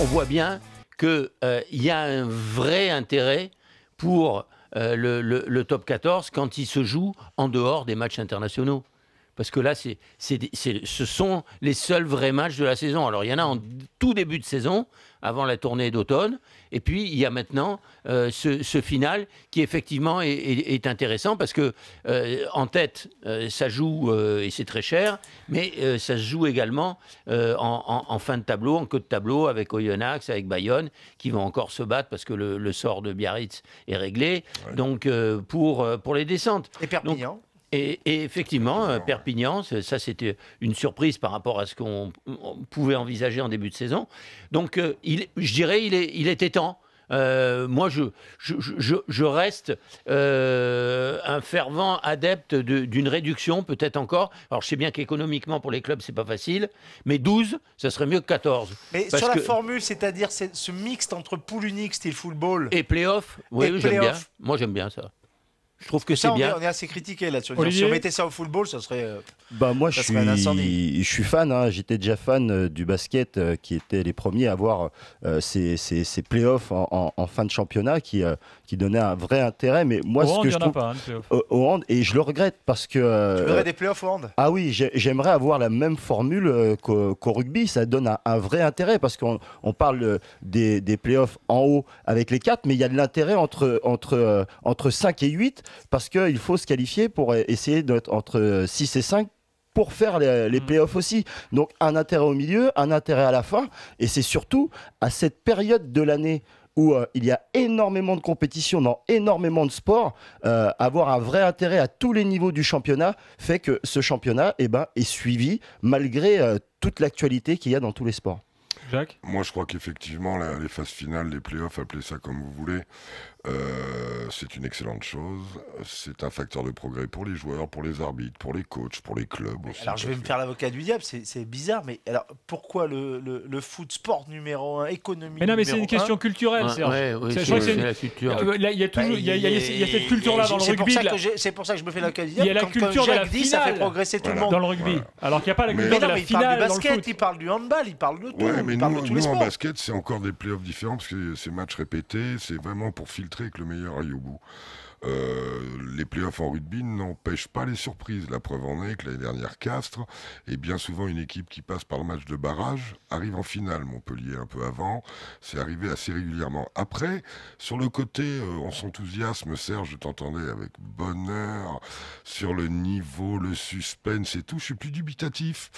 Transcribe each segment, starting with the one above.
on voit bien qu'il euh, y a un vrai intérêt pour euh, le, le top 14 quand il se joue en dehors des matchs internationaux parce que là, c'est, ce sont les seuls vrais matchs de la saison. Alors, il y en a en tout début de saison, avant la tournée d'automne, et puis il y a maintenant euh, ce, final qui, effectivement, est, intéressant, parce que euh, en tête, euh, ça joue, et c'est très cher, mais ça se joue également en, fin de tableau, en queue de tableau, avec Oyonnax, avec Bayonne, qui vont encore se battre, parce que le, sort de Biarritz est réglé, donc pour, pour les descentes. Et Perpignan et, effectivement, euh, Perpignan, ça c'était une surprise par rapport à ce qu'on pouvait envisager en début de saison. Donc, euh, je dirais, il, est, il était temps. Euh, moi, je, je, reste un fervent adepte d'une réduction, peut-être encore. Alors, je sais bien qu'économiquement, pour les clubs, c'est pas facile, mais 12, ça serait mieux que 14. Mais sur la formule, c'est-à-dire ce mixte entre poule unique, style football. Et playoff, oui, j'aime bien. Moi, j'aime bien ça. Je trouve que ah, c'est bien. On est, assez critiqué là-dessus. Si on mettait ça au football, ça serait. Euh, bah moi, je suis, je suis fan. Hein. J'étais déjà fan euh, du basket, euh, qui était les premiers à avoir ces, playoffs en, fin de championnat, qui qui donnait un vrai intérêt. Mais moi, ce que je trouve, pas, hein, au hand, et je le regrette parce que. tu voudrais des playoffs au hand Ah oui, j'aimerais avoir la même formule qu'au rugby. Ça donne un, vrai intérêt parce qu'on parle des, des playoffs en haut avec les 4 mais il y a de l'intérêt entre entre entre 5 et 8 parce qu'il faut se qualifier pour e-, essayer d'être entre 6 euh, et 5 pour faire les, euh, les, mm. playoffs aussi. Donc un intérêt au milieu, un intérêt à la fin, et c'est surtout à cette période de l'année où euh, il y a énormément de compétitions dans énormément de sports, avoir un vrai intérêt à tous les niveaux du championnat fait que ce championnat eh ben, est suivi malgré toute l'actualité qu'il y a dans tous les sports. Jacques Moi, je crois qu'effectivement, les phases finales, les playoffs, appelez ça comme vous voulez, c'est une excellente chose. C'est un facteur de progrès pour les joueurs, pour les arbitres, pour les coachs, pour les clubs. Aussi, alors, je vais me faire l'avocat du diable, c'est bizarre, mais alors pourquoi le, le, foot sport numéro un économie Mais non, mais c'est une question culturelle, Serge. c'est la culture. Euh, il y a toujours, bah, il y a, cette culture-là dans le rugby. C'est pour ça que je me fais l'avocat du diable. Il y a la culture de la finale. Ça fait progresser tout le monde. Dans le rugby. Alors qu'il n'y a pas la culture de la finale. Il parle du basket, il parle du handball, il parle de tout. Oui, mais nous, en basket, c'est encore des playoffs différents parce que c'est matchs répétés. C'est vraiment pour filtrer que le meilleur aille euh, les playoffs en rugby n'empêchent pas les surprises. La preuve en est que l'année dernière, Castres, et bien souvent une équipe qui passe par le match de barrage, arrive en finale. Montpellier un peu avant, c'est arrivé assez régulièrement. Après, sur le côté, euh, en on s'enthousiasme, Serge, je t'entendais avec bonheur, sur le niveau, le suspense et tout, je suis plus dubitatif.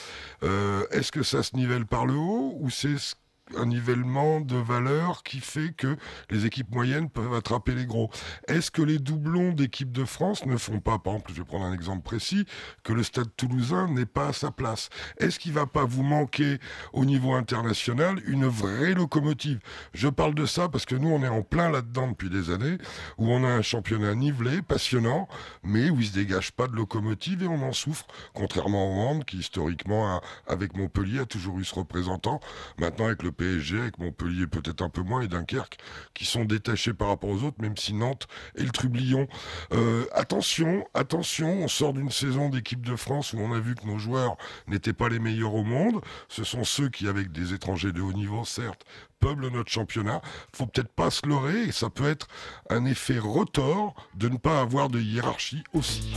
Euh, est-ce que ça se nivelle par le haut ou c'est ce un nivellement de valeur qui fait que les équipes moyennes peuvent attraper les gros. Est-ce que les doublons d'équipe de France ne font pas, par exemple, je vais prendre un exemple précis, que le stade toulousain n'est pas à sa place Est-ce qu'il ne va pas vous manquer au niveau international une vraie locomotive Je parle de ça parce que nous, on est en plein là-dedans depuis des années, où on a un championnat nivelé, passionnant, mais où il ne se dégage pas de locomotive et on en souffre, contrairement au monde qui historiquement, avec Montpellier, a toujours eu ce représentant. Maintenant, avec le PSG, avec Montpellier peut-être un peu moins, et Dunkerque, qui sont détachés par rapport aux autres, même si Nantes et le Trublion. Euh, attention, attention, on sort d'une saison d'équipe de France où on a vu que nos joueurs n'étaient pas les meilleurs au monde. Ce sont ceux qui, avec des étrangers de haut niveau, certes, peuplent notre championnat. Faut peut-être pas se leurrer et ça peut être un effet retort de ne pas avoir de hiérarchie aussi.